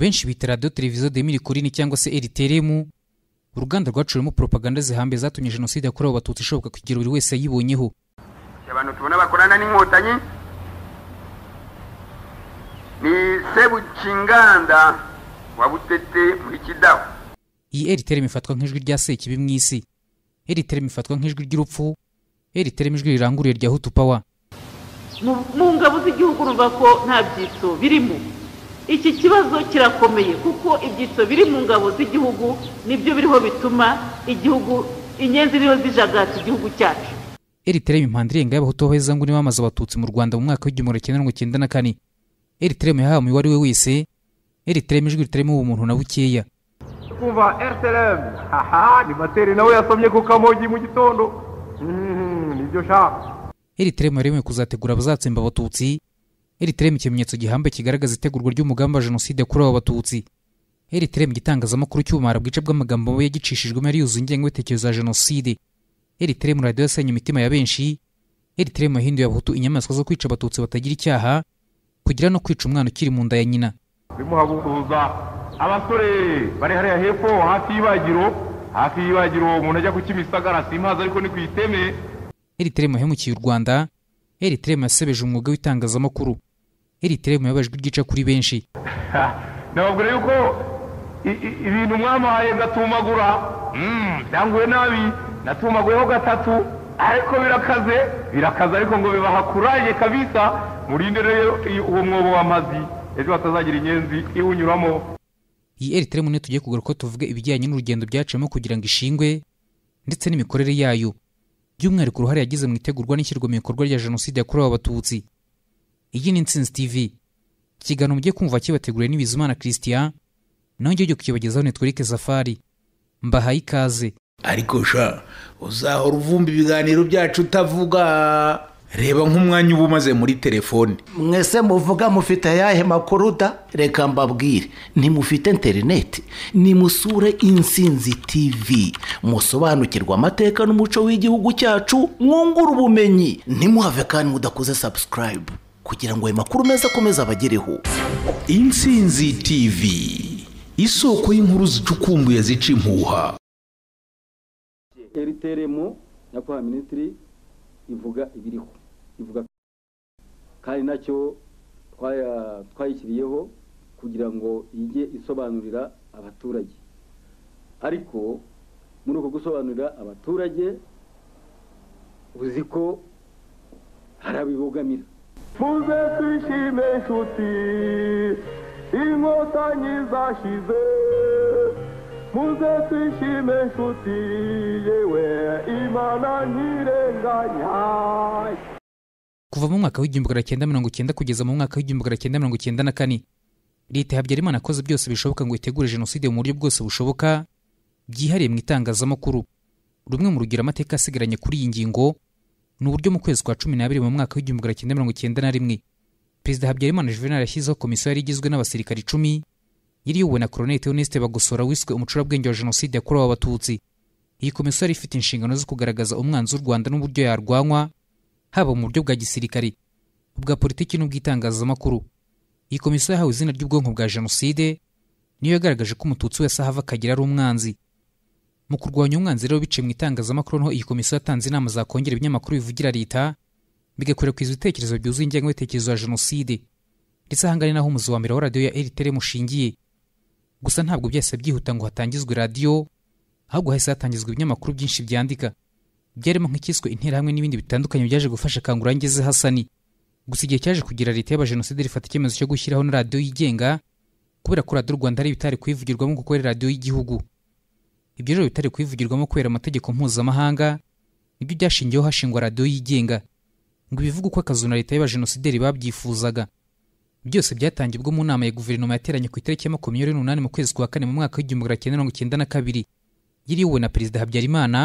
benshi bita radiyo televiziyo demiri kurini cyangwa se eriteremu uruganda rwacuramo propaganda zihambe zatumye jenoside yakorewe abatutsi ishoboka kugira buri wese yibonyeho abantu tubona bakorana n'inkotanyi ni sebukinganda wa butete muri kidaho iyi eriteremu ifatwa nk'ijwi rya sekibi mu isi eriteremu ifatwa nk'ijwi ry'urupfu eriteremu ijwi riranguruye rya hutu pawa mu ngabo z'igihugu urumva ko nta byitso birimo iki kibazo kirakomeye kuko ibyiciro biri mu ngabo z'igihugu nibyo biriho bituma igihugu inyenzi iriho zijagata igihugu cyacu eritere impanda irenga y'abahutu baheza ngo bamaze abatutsi mu rwanda mu mwaka w'igihumbi kimwe mirongo icyenda na kane eritere muyahawe uwo we wese eritere ijwi ritarimo ubumuntu na bukeya kumva eritere ni materi nawe yasomye ku kamogi mu gitondo mhm, nibyo shaka eritere muyaremewe kuzategura abazatsemba abatutsi eritere mu kimenyetso kigaragaza itegurwa ry’umugamba wa jenoside yakorewe abatutsi eritere mu gitangazamakuru cy'ubumara bwica bw'amagambo yagicishijwemo yari yuzuye ingengabitekerezo ya jenoside eritere mu radiyo yasenya imitima ya benshi eritere mu mahindu yabuhutu inyamaswa zo kwica abatutsi batagira icyaha kugira no kwica umwana ukiri mu nda ya nyina bimuhabuza abasore bari hariya hepfo hafi y'ibagiro hafi y'ibagiro umuntu ajya ku kimisagara simpazi ariko ni ku iteme eritere mu hemukiye u rwanda eritere mu yasebeje umwuga w'itangazamakuru heritere muyoboje ijwi kuri benshi ntabwo yuko ibintu mwamuhaye gatumagura hmm, byanguye nabi natumaguyeho gatatu ariko birakaze birakaze ariko ngo bibaha kuraje kabisa murinde rero uwo mwobo w'amazi ejo hatazagira inyenzi iwunyuramo iyi eritere mune tugiye kugaruka tuvuge ibijyanye n'urugendo byaciyemo kugira ngo ishingwe ndetse n'imikorere yayo by'umwihariko uruhare yagize mu itegurwa n'ishyirwa mu bikorwa rya jenoside yakorewe abatutsi iyi ni insinzi tv ikiganiro mugiye kumva kibateguriwe n'ibizimana christian nongeye kukibagezaho nitwereke safari mbahaye ikaze ariko sha uzahora uvumba ibiganiro byacu utavuga reba nk'umwanya uba umaze muri telefone mwese muvuga mufite ayahe makuru da reka mbabwire ntimufite interineti nimusure insinzi tv musobanukirwa amateka n'umuco w'igihugu cyacu mwungura ubumenyi ntimuhave kandi mudakoze sabusikarayibu kugira ngo ayo makuru meza akomeze abagereho insinzi tv isoko y'inkuru zicukumbuye zica impuha eriteremu nyakubahwa minisitiri ivuga ibiriho ivuga kandi nacyo twayishyiriyeho kugira ngo ijye isobanurira abaturage ariko muri uko gusobanurira abaturage uzi ko hari muzeshishime inshuti inkotanyi zashize muze twishime inshuti yewe imana ntirenganya kuva mu mwaka w'igihumbi magana cyenda mirongo icyenda kugeza mu mwaka w'igihumbi magana cyenda mirongo icyenda na kane leta habyarimana akoze byose bishoboka ngo itegure jenoside mu buryo bwose bushoboka byihariye mu itangazamakuru rumwe mu rugira amateka asigaranye kuri iyi ngingo ni uburyo mu kwezi kwa cumi n'abiri mu mwaka w'igihumbi magana cyenda mirongo icyenda na rimwe perezida habyarimana juvenal yashyizeho komisiyo yari igizwe n'abasirikari icumi yari iyobowe na koroneli theoneste bagosora wiswe umucurabwenge wa jenoside yakorewe abatutsi iyi komisiyo yari ifite inshingano zo kugaragaza umwanzi w'u rwanda n'uburyo yarwanywa haba mu buryo bwa gisirikare ubwa politiki n'ubw'itangazamakuru iyi komisiyo yahawe izina ry'ubwonko bwa jenoside niyo yagaragaje ko umututsi wese ahava akagira ari umwanzi mu kurwanya umwanzi rero biciye mu itangazamakuru niho iyi komisiyo yatanze inama zakongera ibinyamakuru bivugira leta bigakwirakwiza ibitekerezo byuzuye ingengabitekerezo ya jenoside ndetse ahangane naho umuzi wa mbere wa radiyo ya rtr mushingiye gusa ntabwo byahise byihuta ngo hatangizwe radiyo ahubwo hahise hatangizwa ibinyamakuru byinshi byandika byarimo nk'icyiswe interahamwe n'ibindi bitandukanye byaje gufasha kangurangeze hasani gusa igihe cyaje kugira leta jenoside rifata icyemezo cyo gushyiraho na radiyo yigenga kubera ko radiyo rwanda ari ibitari kuyivugirwamo kuko radiyo y'igihugu ibyo rero bitari kuyivugirwamo kubera amategeko mpuzamahanga nibyo byashingiyeho hashingwa radiyo yigenga ngo ibivuga uko akazu na leta y'abajenosideri babyifuzaga byose byatangiye ubwo mu nama ya guverinoma yateranye ku itariki ya makumyabiri n'umunani mu kwezi kwa kane mu mwaka w'igihumbi magana cyenda mirongo icyenda na kabiri yiriwe na perezida habyarimana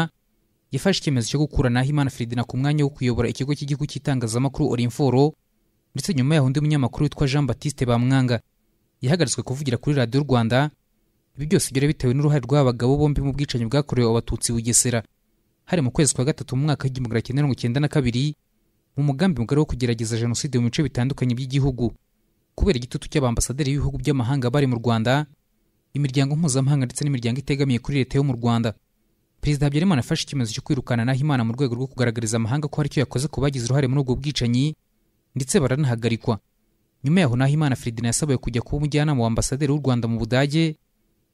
yafashe icyemezo cyo gukura nahimana feridina ku mwanya wo kuyobora ikigo cy'igihugu cy'itangazamakuru orinforo ndetse nyuma yaho undi munyamakuru witwa jean batiste bamwanga yahagaritswe kuvugira kuri radiyo rwanda ibi byose byari bitewe n'uruhare rw'abagabo bombi mu bwicanyi bwakorewe abatutsi bugesera hari mu kwezi kwa gatatu mu mwaka w'igihumbi magana cyenda mirongo icyenda na kabiri mu mugambi mugari wo kugerageza jenoside mu bice bitandukanye by'igihugu kubera igitutu cy'abambasaderi b'ibihugu by'amahanga bari mu rwanda imiryango mpuzamahanga ndetse n'imiryango itegamiye kuri leta yo mu rwanda perezida habyarimana afashe icyemezo cyo kwirukana naho imana mu rwego rwo kugaragariza amahanga ko hari icyo yakoze ku bagize uruhare muri ubwo bwicanyi ndetse baranahagarikwa nyuma yaho naho imana feridina yasabiwe kujya kuba umujyanama wa ambasaderi w'u rwanda mu budage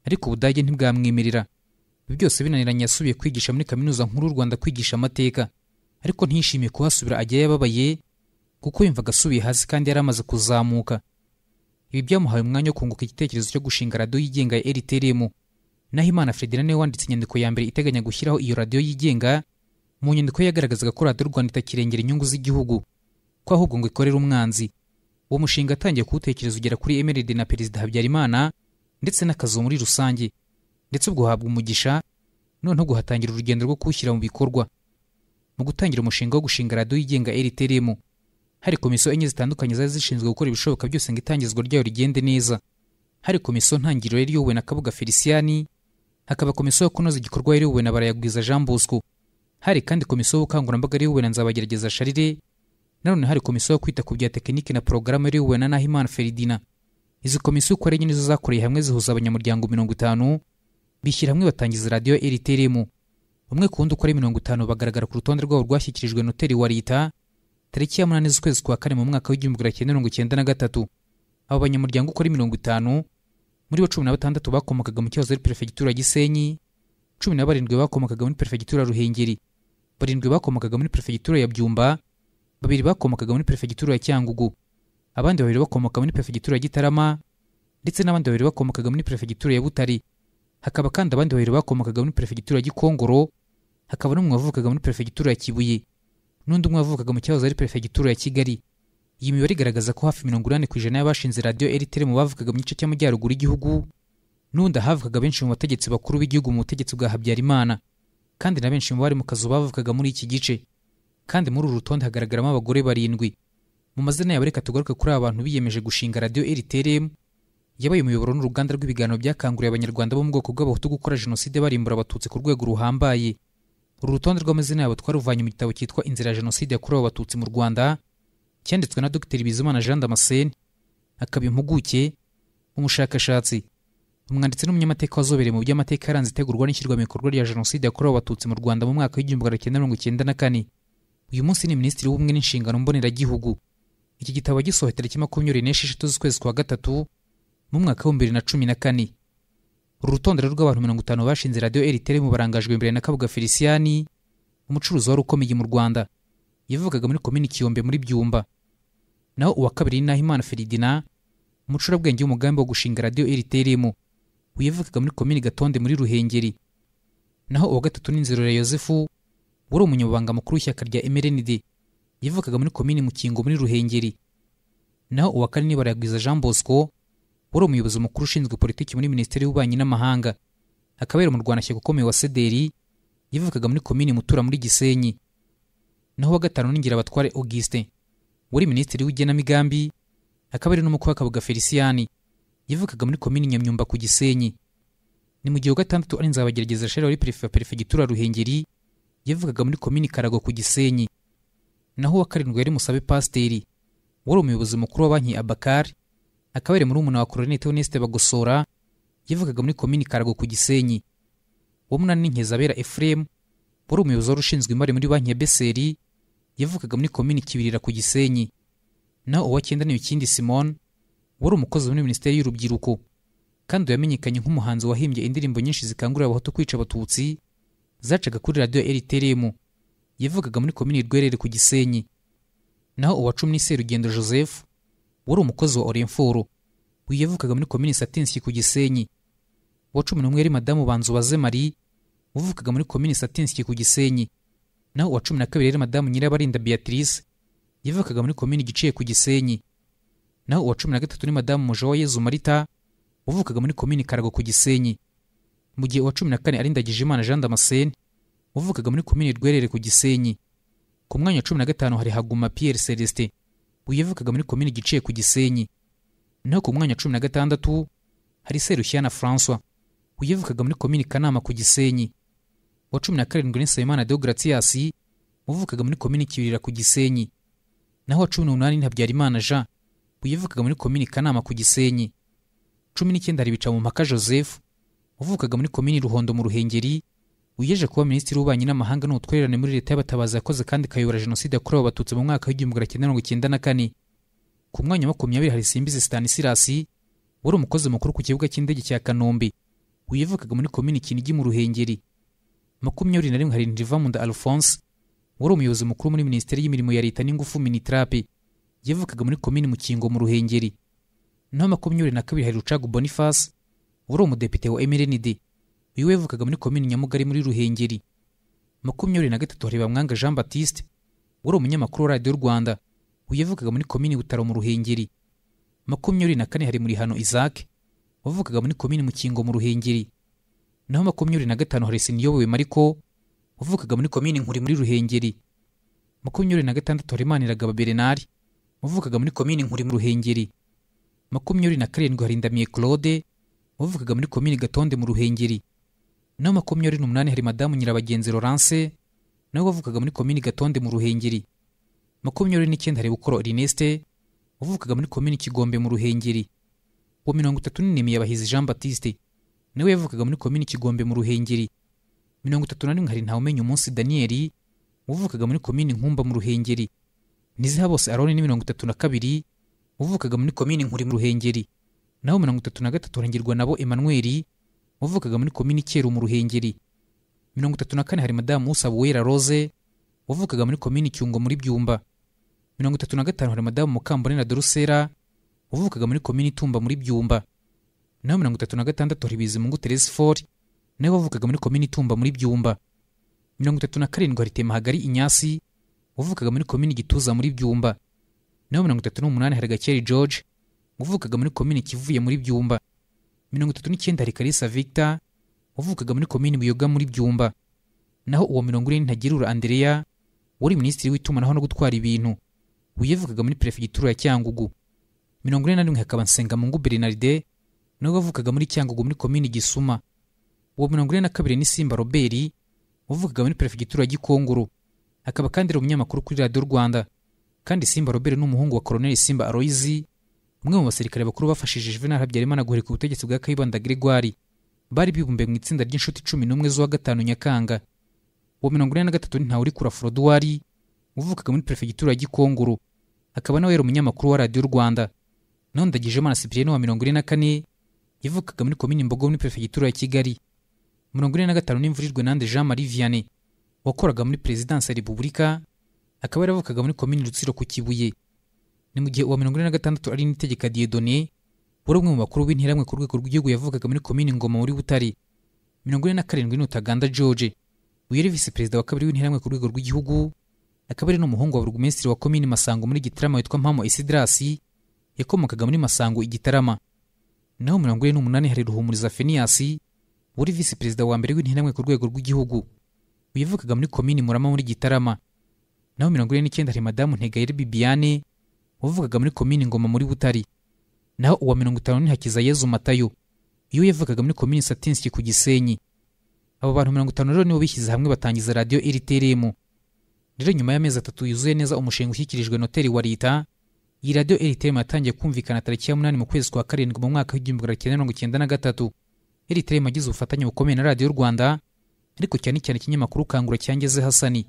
ariko ubudage ntibwamwemerera ibi byose binaniranye yasubiye kwigisha muri kaminuza nkuru y'u rwanda kwigisha amateka ariko ntiyishimiye kuhasubira ajyayo yababaye kuko yumvaga asubiye hasi kandi yari amaze kuzamuka ibi byamuhaye umwanya wo kunguka igitekerezo cyo gushinga radiyo yigenga ya rtrm naho imana fredera niwe wanditse inyandiko ya mbere iteganya gushyiraho iyo radiyo yigenga mu nyandiko ye yagaragazaga ko radiyo rwanda itakirengera inyungu z'igihugu ko ahubwo ngo ikorere umwanzi uwo mushinga atangiye kuwutekereza ugera kuri emeride na perezida habyarimana ndetse n'akazi muri rusange ndetse ubwo umugisha noneho guhatangira urugendo rwo kuwushyira mu bikorwa mu gutangira umushinga wo gushinga radiyo yigenga rtrm hari komisiyo enye zitandukanye zari zishinzwe gukora ibishoboka byose ngo itangizwa ryayo rigende neza hari komisiyo ntangiriro yari iyobowe na kabuga feliciyani hakaba komisiyo yo kunoza igikorwa yari iyobowe na barayagwiza jean bosco hari kandi komisiyo y'ubukangurambaga yari iyobowe na nzabagerageza charire nanone hari komisiyo yo kwita ku bya tekiniki na porogaramu yari iyobowe na nahimana feridina izi komisiyo uko ari enye nizo zakoreye hamwe zihuza abanyamuryango mirongo itanu bishyira hamwe batangiza radiyo eritiremu umwe ku wundi uko ari mirongo itanu bagaragara ku rutonde rwabo rwashyikirijwe noteri wa leta tariki ya munani z'ukwezi kwa kane mu mwaka w'igihumbi magana cyenda mirongo icyenda na gatatu abo banyamuryango uko ari mirongo itanu muri bo cumi na batandatu bakomokaga mu kibazo ari perefegitura gisenyi cumi na barindwi bakomokaga muri perefegitura ruhengeri barindwi bakomokaga muri perefegitura ya byumba babiri bakomokaga muri perefegitura ya cyangugu abandi babiri bakomoka muri perefegitura ya gitarama ndetse n'abandi babiri bakomokaga muri perefegitura ya Butari hakaba kandi abandi babiri bakomokaga muri perefegitura ya gikongoro hakaba n'umwe wavukaga muri perefegitura ya kibuye n'undi umwe wavukaga mu cyahoze ari perefegitura ya kigali iyi mibare igaragaza ko hafi mirongo inani ku ijana y'abashinze radiyo eritere mu bavukaga mu gice cy'amajyaruguru y'igihugu n'undi havukaga benshi mu bategetsi bakuru b'igihugu mu butegetsi bwa habyarimana kandi na benshi mu bari mu kazu bavukaga muri iki gice kandi muri uru rutonde hagaragaramo abagore barindwi mu mazina yabo reka tugaruke kuri aba bantu biyemeje gushinga radiyo rtrm yabaye umuyoboro n'uruganda rw'ibiganiro byakanguriye abanyarwanda bo mu bwoko bw'abahutu gukora jenoside barimbura abatutsi ku rwego ruhambaye uru rutonde rw'amazina yabo twaruvanye mu gitabo cyitwa inzira ya jenoside yakorewe abatutsi mu rwanda cyanditswe na dr bizimana jean damascene akaba impuguke umushakashatsi umwanditsi n'umunyamateka wazobereye mu by'amateka yaranze itegurwa n'ishyirwa mu bikorwa rya jenoside yakorewe abatutsi mu rwanda mu mwaka w'igihumbi magana cyenda mirongo cyenda na kane uyu munsi ni minisitiri w'ubumwe n'inshingano mboneragihugu iki gitabo gisohoye tariki makumyabiri n'esheshatu z'ukwezi kwa gatatu mu mwaka w'ibihumbi bibiri na cumi na kane uru rutonde rw'abantu mirongo itanu bashinze radiyo mu barangajwe imbere na kabuga feliciyani umucuruzi wari ukomeye mu rwanda yavugaga muri komini kiyombe muri byumba naho uwa kabiri ni nahimana feridina umucurabwenge w'umugambi wo gushinga radiyo eriteremu wiyavugaga muri komini gatonde muri ruhengeri naho uwa gatatu ni nzirora yosefu wari umunyamabanga mukuru w'ishyaka rya emerenide yavukaga muri komini mukingo muri ruhengeri naho uwa kane barayagwiza jean bosco wari umuyobozi mukuru ushinzwe politiki muri minisiteri y'ububanyi n'amahanga akabera umurwanashyaka ukomeye wa sederi yavukaga muri komini mutura muri gisenyi naho uwa gatanu ningira abatware augustin wari minisitiri w'igenamigambi akaba ari n'umukobwa kabuga feliciyani yavukaga muri komini nyamyumba ku gisenyi ni mu gihe wa gatandatu ari nzabagerageza sheri wari perefegitura ruhengeri yavukaga muri komini karago ku gisenyi naho uwa karindwi yari musabe pasiteri wari umuyobozi mukuru wa banki abakari akaba yari muri umuntu wa koroni teoneste bagosora yavugaga muri komini karago ku gisenyi uwo munani ni nkizabera efuremu wari umuyobozi wari ushinzwe imari muri banki ya beseri yavugaga muri komini kibirira ku gisenyi naho uwa cyenda ni ikindi simon wari umukozi muri minisiteri y'urubyiruko kandi yamenyekanye nk'umuhanzi wahimbye indirimbo nyinshi zikangurira abahutu kwica abatutsi zacaga kuri radiyo rtrm yavugaga muri komini rwerere ku gisenyi naho uwa cumi ni serugendo joseph wari umukozi wa oremforo uyu yavukaga muri komini satinsi ku gisenyi uwa cumi n'umwe yari madamu banzu waze marie wavukaga muri komini satinsi ku gisenyi naho uwa cumi na kabiri yari madamu nyirabarinda beatrice yavukaga muri komini giciye ku gisenyi naho uwa cumi na gatatu ni madamu mujawa yezu marita wavukaga muri komini karago ku gisenyi mu gihe uwa cumi na kane ari ndagijimana jean damascene wavukaga muri komini rwerere ku gisenyi ku mwanya wa cumi na gatanu hari haguma piyeri celestin uyu muri komini giciye ku gisenyi naho ku mwanya wa cumi na gatandatu hari serushyana francois uyu muri komini kanama ku gisenyi wa cumi na karindwi ni nsabimana deogratias wavukaga muri komini kibirira ku gisenyi naho wa cumi n'umunani ni habyarimana jean uyu muri komini kanama ku gisenyi cumi n'icyenda hari bicamumpaka joseph wavukaga muri komini ruhondo mu ruhengeri wiyeje kuba minisitiri w'ububanyi n'amahanga n'ubutwererane muri leta y'abatabazi yakoze kandi ikayobora jenoside yakorewe abatutsi mu mwaka w'igihumbi magana cyenda mirongo icyenda na kane ku mwanya wa makumyabiri hari simbizi sitanisirasi wari umukozi mukuru ku kibuga cy'indege cya kanombe wivukaga muri komini kinigi mu ruhengeri makumyabiri na rimwe hari ndivamunda alphonse wari umuyobozi mukuru muri minisiteri y'imirimo ya leta n'ingufu minitrape yavukaga muri komini mukingo mu ruhengeri naho makumyabiri na kabiri hari rucagu boniface wari umudepite wa mrnd uyu wavukaga muri komini nyamugari muri ruhengeri makumyabiri na gatatu hareba mwanga jean batiste wari umunyamakuru wa radiyo rwanda uyu muri komini butaro mu ruhengeri makumyabiri na kane hari muri hano isaac wavukaga muri komini mukingo mu ruhengeri naho makumyabiri na gatanu hari siniyobowe mariko wavukaga muri komini nkuri muri ruhengeri makumyabiri na gatandatu hari maniragaba berenari wavukaga muri komini nkuri mu ruhengeri makumyabiri na karindwi hari ndamiye claude wavukaga muri komini gatonde mu ruhengeri naho makumyabiri n'umunani hari madamu nyirabagenzi Laurence nawe wavukaga muri komini gatonde mu ruhengeri makumyabiri n'icyenda hari bukoro Erneste wavukaga muri komini kigombe mu ruhengeri uwo mirongo itatu n'inimi yabahizi Jean Baptiste nawe yavukaga muri komini kigombe mu ruhengeri mirongo itatu na rimwe hari ntawumenya umunsi Daniel wavukaga muri komini nkumba mu ruhengeri niziha bose Aroni ni mirongo itatu na kabiri wavukaga muri komini nkuri mu ruhengeri naho mirongo itatu na gatatu harangirwa nabo Emmanuel wavukaga muri komini kera mu ruhengeri mirongo itatu na kane hari madamu usaba rose wavukaga muri komini cyungo muri byumba mirongo itatu na gatanu hari madamu mukamburena dorusera wavukaga muri komini tumba muri byumba naho mirongo itatu na gatandatu hari bizimungu teresi fori nawe wavukaga muri komini tumba muri byumba mirongo itatu na karindwi hari temahagari inyasi wavukaga muri komini gituza muri byumba naho mirongo itatu n'umunani hari gakeri george wavukaga muri komini kivuye muri byumba mirongo itatu n'icyenda hari kalisa victor wavukaga muri komini buyoga muri byumba naho uwo mirongo ine ntagirura andereya wari minisitiri w'itumanaho no gutwara ibintu wiyavukaga muri perefegitura ya cyangugu mirongo ine na rimwe hakaba nsengamungu bernarde nawe wavukaga muri cyangugu muri komini gisuma uwo mirongo ine na kabiri ni simba robert wavukaga muri perefegitura ya gikongoro akaba kandi ari umunyamakuru kuri radiyo rwanda kandi simba robert ni umuhungu wa koroneli simba aloyizi umwe mu basirikare bakuru bafashije juvenal habyarimana guhirika ubutegetsi bwa kayibanda gregoire bari bibumbiye mu itsinda ry'inshuti cumi n'umwe z'uwa gatanu nyakanga uwa mirongo ine na gatatu ni ntawurikura foroduwari wavukaga muri perefegitura ya gikongoro akaba nawe yari umunyamakuru wa radiyo rwanda naho ndagijemana sipiriyeni wa mirongo ine na kane yavukaga muri komini mbogo muri perefegitura ya kigali mirongo ine na gatanu n'imvurirwe nande jean marie vianney wakoraga muri perezidansi ya repubulika akaba yaravukaga muri komini rutsiro ku kibuye ni mu gihe uwa mirongo ine na gatandatu ari n'itegeka diedone wari umwe mu bakuru b'intiramwe ku rwego rw'igihugu yavugaga muri komini ngoma muri butare mirongo ine na karindwi ni george uyu yari perezida wa kabiri w’interamwe ku rwego rw'igihugu akaba ari n'umuhungu wa burugumesitiri wa komini masango muri gitarama witwa mpamo isidirasi yakomokaga muri masango igitarama naho mirongo ine n'umunani hari ruhumuriza feniyasi wari visi perezida wa mbere w'intiramwe ku rwego rw'igihugu wivugaga muri komini murama muri gitarama naho mirongo ine n'icyenda hari madamu ntega bibiane wavugaga muri komini ngoma muri butari naho uwa mirongo itanu ni hakizayezu matayo iyo yavugaga muri komini satinski ku gisenyi abo bantu mirongo itanu rero nibo bishyize hamwe batangiza radiyo rtrm rero nyuma y'amezi atatu yuzuye neza umushinga ushyikirijwe noteri wa leta iyi radiyo rtrm yatangiye kumvikana tariki ya munani mu kwezi kwa karindwi mu mwaka w'igihumbi magana cyenda mirongo icyenda na gatatu rtrm yagize ubufatanye bukomeye na radiyo rwanda ariko cyane cyane ikinyamakuru kangura cyangeze hasani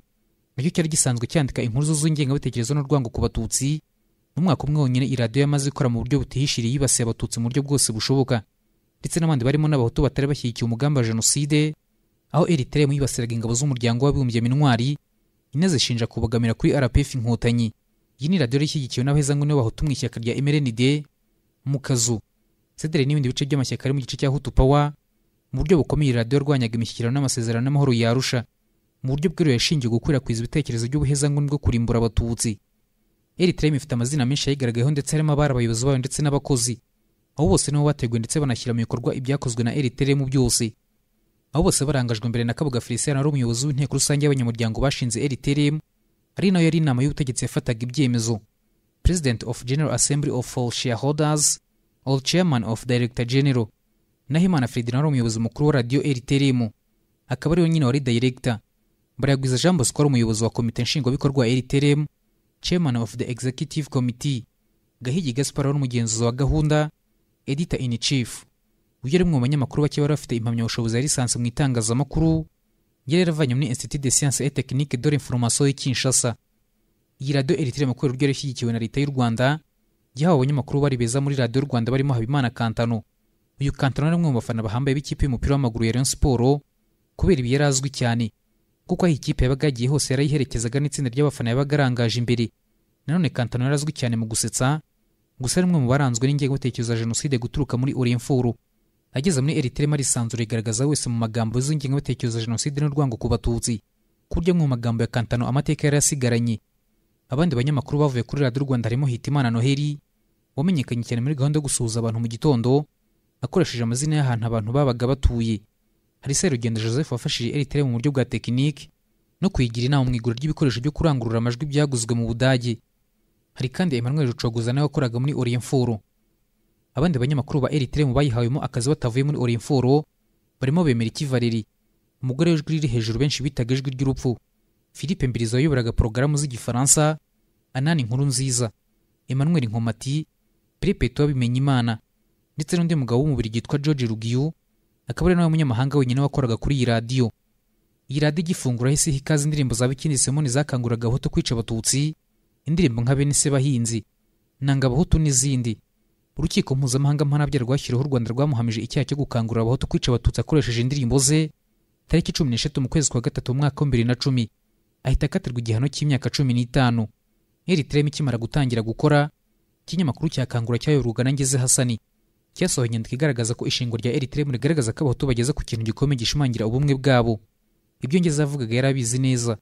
nacyo cyari gisanzwe cyandika inkuru z'ingengabitekerezo n'urwango ku batutsi mu mwaka umwe wonyine iradiyo yamaze gukora mu buryo butihishiriye yibasiye abatutsi mu buryo bwose bushoboka ndetse n'abandi barimo n'abahutu batari bashyigikiye umugambi wa jenoside aho eritere yibasiraga ingabo z'umuryango w'abibumbye minwari inazishinja kubogamira kuri rpf inkotanyi iyi ni radiyo ishyigikiwe n'abahezanguni b'abahutu mu ishyaka rya mrnd mu kazu sedere n'ibindi bice by'amashyaka ari mu gice cya hutu pawa mu buryo bukomeye radiyo yarwanyaga imishyikirano n'amasezerano n'amahoro yarusha mu buryo bw'iriwe yashingiye gukwirakwiza ibitekerezo by'ubuhezanguni bwo kurimbura abatutsi eritireme ifite amazina menshi yayigaragayeho ndetse harimo abari abayobozi bayo ndetse n'abakozi aho bose nibo bateguye ndetse banashyira mu bikorwa ibyakozwe na eritireme byose aho bose barangajwe imbere na kabuga felicien wari umuyobozi w'inteko rusange y'abanyamuryango bashinze eritireme ari nayo yari inama y'ubutegetsi yafataga ibyemezo president of general assembly of all shareholders all chairman of director general naho imana ferdinand wari umuyobozi mukuru wa radiyo eritireme akaba ariwe nyine wari director Baragwiza Jean Bosco wari umuyobozi wa komite nshingwabikorwa ya eritireme chairman of the executive committee gahigi gaspar n’umugenzuzi wa gahunda editor in chief uyu ari mu banyamakuru bake bari bafite impamyabushobozi ya lisansi mu itangazamakuru yari yaravanye muri institut de science et technique de l'information y'ikinshasa iyi radiyo eritire mu kubera uburyo na leta y'u rwanda yahawe abanyamakuru bari beza muri radiyo rwanda barimo habimana kantano uyu kantano ari umwe mu bafana bahambaye b'ikipe y'umupira w'amaguru ya rayon siporo kubera ibi yari azwi cyane kuko aho ikipe yabaga yagiye hose yarayiherekezaga n'itsinda ry'abafana yabaga arangaje imbere nanone kantano yari azwi cyane mu gusetsa gusa rimwe mu baranzwe n'ingengabitekerezo ya jenoside guturuka muri oriyemfuru ageze muri eritere marisanzura igaragaza wese mu magambo z'ingengabitekerezo ya jenoside n'urwango ku batutsi kurya mu magambo ya kantano amateka yari asigaranye abandi banyamakuru bavuye kuri radiyo rwanda harimo hitimana noheli wamenyekanye cyane muri gahunda yo gusuhuza abantu mu gitondo akoresheje amazina y'ahantu abantu babaga batuye hari serugendo joseph wafashije eritere mu buryo bwa tekiniki no kuyigira inama mu igura ry'ibikoresho byo kurangurura amajwi byaguzwe mu budage hari kandi emmanuel rucogoza nawe wakoraga muri orienforo abandi banyamakuru ba eritere mu bayihawemo akazi batavuye muri orienforo barimo bemera ikivariri umugore w'ijwi riri hejuru benshi bitaga ijwi ry'urupfu philippe mbirizo wayoboraga porogaramu z'igifaransa anani inkuru nziza emmanuel nkomati perepetwa bimenyimana ndetse n'undi mugabo w'umubiri witwa george rugiyu akaba ari nawe munyamahanga wenyine wakoraga kuri iyi radiyo iyi radiyo igifungura hisi ikaze indirimbo za bikindi simoni zakanguraga abahutu kwica abatutsi indirimbo nka bene se bahinzi nanga abahutu n'izindi urukiko mpuzamahanga mpanabya rwashyiriweho u rwanda rwamuhamije icyaha cyo gukangurira abahutu kwica abatutsi akoresheje indirimbo ze tariki cumi n'eshatu mu kwezi kwa gatatu mu mwaka wa na cumi ahita akatirwa igihano cy'imyaka cumi n'itanu eritirema ikimara gutangira gukora ikinyamakuru cyakangura cyayoborwaga na ngeze hasani cyasohoye inyandiko igaragaza ko ishingwa rya Eritrem rigaragaza ko abahutu bageze ku kintu gikomeye gishimangira ubumwe bwabo ibyo ngeze avugaga yari abizi neza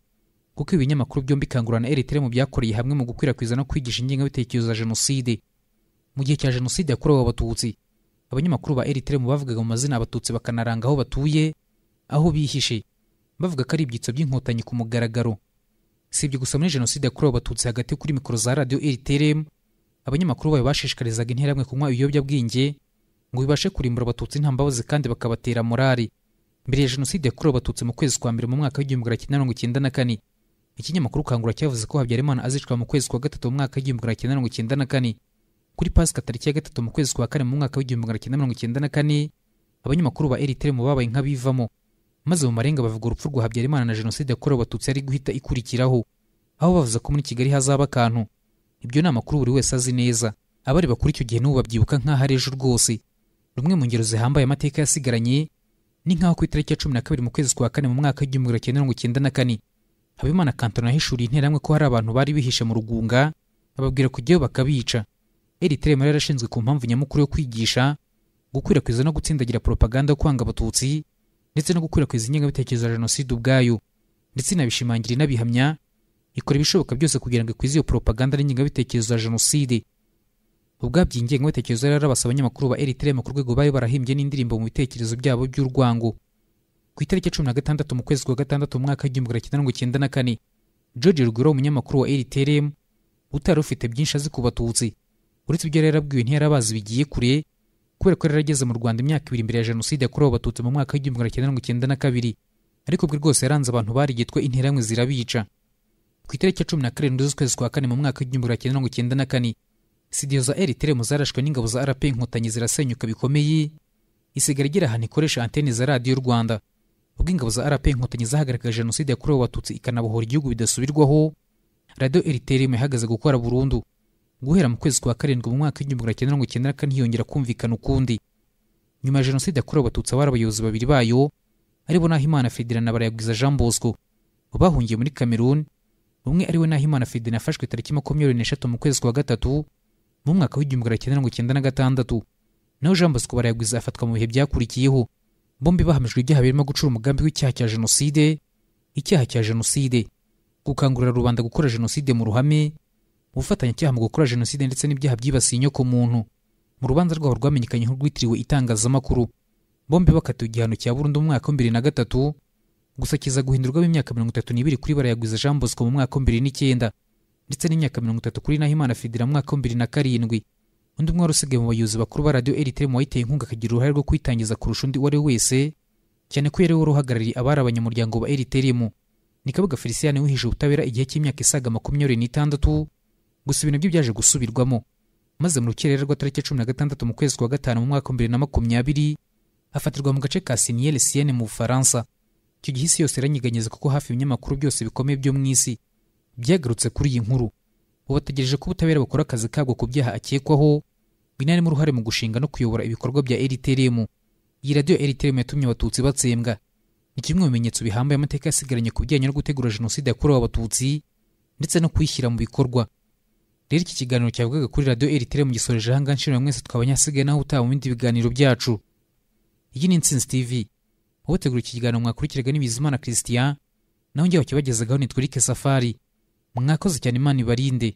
kuko ibinyamakuru byombi ikangurana eritiremu byakoreye hamwe mu gukwirakwiza no kwigisha ingengabitekerezo za jenoside mu gihe cya jenoside yakorewe abatutsi abanyamakuru ba eritiremu bavugaga mu mazina abatutsi bakanaranga aho batuye aho bihishe bavuga ko ari ibyitso by'inkotanyi ku mugaragaro si ibyo gusa muri jenoside yakorewe abatutsi hagati kuri mikoro za radiyo eritiremu abanyamakuru bayo bashishikarizaga interahamwe kunywa ibiyobyabwenge ngo bibashe kurimbura abatutsi nta kandi bakabatera morali mbere ya jenoside yakorewe abatutsi mu kwezi kwa mbere mu mwaka w'igihumbi kimwe mirongo icyenda na kane ikinyamakuru kangura cyavuze ko habyarimana azicwa mu kwezi kwa gatatu mu mwaka w'igihumbi kimwe mirongo icyenda na kane kuri pasika tariki ya gatatu mu kwezi kwa kane mu mwaka w'igihumbi kimwe mirongo icyenda na kane abanyamakuru ba eritremu babaye nk'abivamo maze mu marenga bavuga urupfu rwa habyarimana na jenoside yakorewe abatutsi ari guhita ikurikiraho aho bavuze ko muri kigali hazaba akantu ibyo ni amakuru buri wese azi neza abari bakuri icyo gihe n'ubu babyibuka nk'aho ari ejo rwose Umwe mu ngero zihambaye amateka yasigaranye ni nk'aho ku itariki ya cumi na kabiri mu kwezi kwa kane mu mwaka w'igihumbi kimwe magana mirongo icyenda na kane habimana kantona yahishuriye interahamwe ko hari abantu bari bihishe mu rugunga ababwira kujyayo bakabica eritere mari yarashinzwe ku mpamvu nyamukuru yo kwigisha gukwirakwiza no gutsindagira poropaganda yo kwanga abatutsi ndetse no gukwirakwiza ingengabitekerezo ya jenoside ubwayo ndetse inabishimangira inabihamya ikora ibishoboka byose kugira ngo ikwize iyo poropaganda n'ingengabitekerezo ya jenoside ubwabyingiye nk'ibitekerezo rero basaba abanyamakuru ba eritiremu ku rwego bayo barahimbye n'indirimbo mu bitekerezo byabo by'urwango ku itariki cumi na gatandatu mu kwezi kwa gatandatu mu w'igihumbi magana cyenda icyenda na kane george rugwiro umunyamakuru wa eritiremu utari ufite byinshi azi ku batutsi uretse ibyo yari yarabwiwe ntiyarabazi bigiye kure kubera ko yari yarageze mu rwanda imyaka ibiri imbere ya jenoside yakorewe abatutsi mu mwaka w'igihumbi magana cyenda icyenda na kabiri ariko bwe rwose yaranze abantu barigitwe interamwe zirabica ku itariki cumi na karindwi z'ukwezi kwa kane mu mwaka w'igihumbi magana cyenda icyenda na kane si za eritere zarashwe n'ingabo za rp inkotanyi zirasenyuka bikomeye isigara igira ahantu ikoresha antene za radiyo rwanda ubwo ingabo za rp inkotanyi zahagaragaje jenoside yakorewe abatutsi ikanabohora igihugu bidasubirwaho radiyo eritere ihagaze gukora burundu guhera mu kwezi kwa karindwi mu mwaka w'igihumbi magana cyenda mirongo icyenda kane ntiyongera kumvikana ukundi nyuma ya jenoside yakorewe abatutsi abari abayobozi babiri bayo aribo nahimana federa na barayagwiza jean bosco bahungiye muri cameroon umwe ariwe nahimana federa afashwe tariki makumyabiri n'eshatu mu kwezi kwa gatatu mu mwaka w'igihumbi magana cyenda mirongo icyenda na gatandatu naho jean bosco barayagwiza afatwa mu bihe byakurikiyeho bombi bahamijwe ibyaha birimo gucura umugambi w'icyaha cya jenoside icyaha cya jenoside gukangurira rubanda gukora jenoside mu ruhame ubufatanyacyaha mu gukora jenoside ndetse n'ibyaha byibasiye inyoko inyokomuntu mu rubanza rwabo rwamenyekanyeho rwitiriwe itangazamakuru bombi bakatiwe igihano cya burundu mu mwaka wa na gatatu gusa kiza guhindurwamo imyaka mirongo itatu n'ibiri kuri barayagwiza jean bosco mu mwaka wa n'icyenda ndetse n'imyaka mirongo itatu kuri nahimana fidira mu mwaka w'ibiri na karindwi undi umwe wari usigaye mu bayobozi bakuru ba radiyo eriteri mu wayiteye inkunga akagira uruhare rwo kwitangiza kurusha undi uwo ari we wese cyane ko yari wari uhagarariye abari abanyamuryango ba eriteremu ni kabuga felicien wihije ubutabera igihe cy'imyaka isaga makumyabiri n'itandatu gusa ibintu nabyo byaje gusubirwamo maze mu rukerera rw'atariki cumi na gatandatu mu kwezi kwa gatanu mu mwaka wa bibiri na makumyabiri hafatirwa mu gace ka siniyeri siyene mu bufaransa icyo gihe isi yose iranyeganyeza kuko hafi ibinyamakuru byose bikomeye byo mu isi byagarutse kuri iyi nkuru ubu bategereje ko ubutabera bukora akazi kabwo ku byaha akekwaho binarimo uruhare mu gushinga no kuyobora ibikorwa bya eriterimu iyi radiyo eriterimu yatumye abatutsi batsembwa ni kimwe mu bimenyetso bihambaye amateka yasigaranye ku bijyanye no gutegura jenoside yakorewe abatutsi ndetse no kuyishyira mu bikorwa rero iki kiganiro cyavugaga kuri radiyo eriterimu gisoreje ahangaha mwese twaba nyasigaye naho utaha mu bindi biganiro byacu iyi ni insinzi tivi ubategura iki kiganiro mwakurikiraga n'ibizimana christian naho njyewe wakibagezegaho ni twirike safari mwakoze cyane imana ibarinde